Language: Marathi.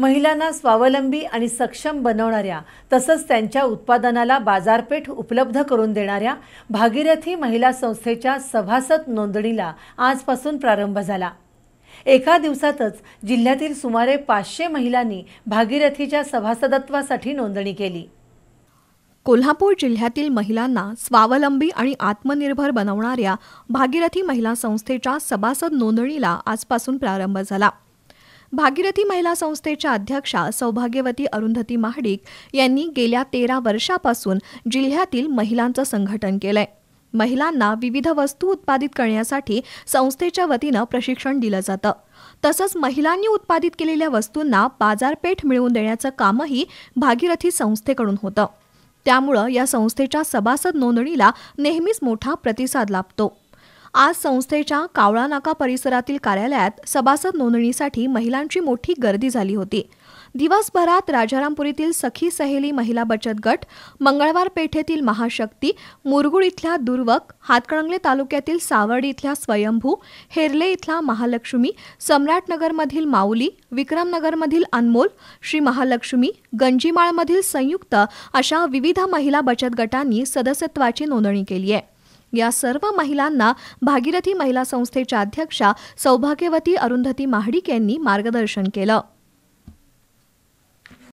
महिलांना स्वावलंबी आणि सक्षम बनवणाऱ्या तसंच त्यांच्या उत्पादनाला बाजारपेठ उपलब्ध करून देणाऱ्या भागीरथी महिला संस्थेच्या सभासद नोंदणीला आजपासून प्रारंभ झाला एका दिवसातच जिल्ह्यातील सुमारे पाचशे महिलांनी भागीरथीच्या सभासदत्वासाठी नोंदणी केली कोल्हापूर जिल्ह्यातील महिलांना स्वावलंबी आणि आत्मनिर्भर बनवणाऱ्या भागीरथी महिला संस्थेच्या सभासद नोंदणीला आजपासून प्रारंभ झाला भागीरथी महिला संस्थेच्या अध्यक्षा सौभाग्यवती अरुंधती महाडिक यांनी गेल्या तेरा वर्षापासून जिल्ह्यातील महिलांचं संघटन केलंय महिलांना विविध वस्तू उत्पादित करण्यासाठी संस्थेच्या वतीनं प्रशिक्षण दिलं जातं तसंच महिलांनी उत्पादित केलेल्या वस्तूंना बाजारपेठ मिळवून देण्याचं कामही भागीरथी संस्थेकडून होतं त्यामुळं या संस्थेच्या सभासद नोंदणीला नेहमीच मोठा प्रतिसाद लाभतो आज संस्थेच्या कावळा नाका परिसरातील कार्यालयात सभासद नोंदणीसाठी महिलांची मोठी गर्दी झाली होती दिवसभरात राजारामपुरीतील सखी सहेली महिला बचत गट मंगळवार पेठेतील महाशक्ती मुरगुळ इथल्या दुर्वक हातकणंगले तालुक्यातील सावर्डी इथल्या स्वयंभू हेरले इथला महालक्ष्मी सम्राटनगरमधील माऊली विक्रमनगरमधील अनमोल श्री महालक्ष्मी गंजीमाळमधील संयुक्त अशा विविध महिला बचत गटांनी सदस्यत्वाची नोंदणी केली आहे या सर्व महिलांना भागीरथी महिला संस्थेच्या अध्यक्षा सौभाग्यवती अरुंधती महाडिक यांनी मार्गदर्शन केलं